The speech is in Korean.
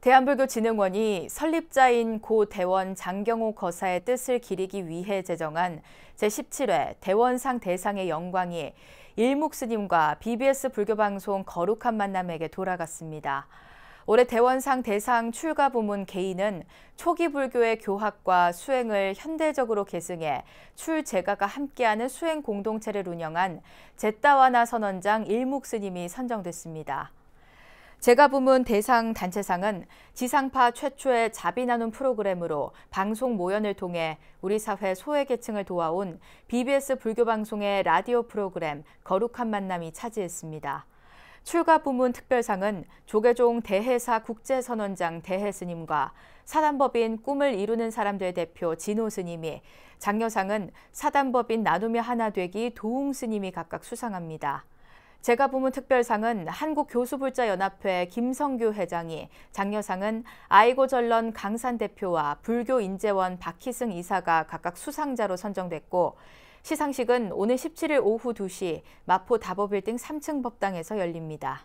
대한불교진흥원이 설립자인 고 대원 장경호 거사의 뜻을 기리기 위해 제정한 제17회 대원상 대상의 영광이 일묵스님과 BBS 불교방송 거룩한 만남에게 돌아갔습니다. 올해 대원상 대상 출가 부문 개인은 초기 불교의 교학과 수행을 현대적으로 계승해 출제가가 함께하는 수행 공동체를 운영한 제따와나 선원장 일묵스님이 선정됐습니다. 제가 부문 대상 단체상은 지상파 최초의 자비 나눔 프로그램으로 방송 모연을 통해 우리 사회 소외계층을 도와온 BBS 불교 방송의 라디오 프로그램 거룩한 만남이 차지했습니다. 출가 부문 특별상은 조계종 대해사 국제선원장 대해스님과 사단법인 꿈을 이루는 사람들 대표 진호 스님이, 장려상은 사단법인 나누며 하나 되기 도웅 스님이 각각 수상합니다. 제가 부문 특별상은 한국교수불자연합회 김성규 회장이, 장려상은 아이고 전런 강산 대표와 불교인재원 박희승 이사가 각각 수상자로 선정됐고, 시상식은 오늘 17일 오후 2시 마포 다보빌딩 3층 법당에서 열립니다.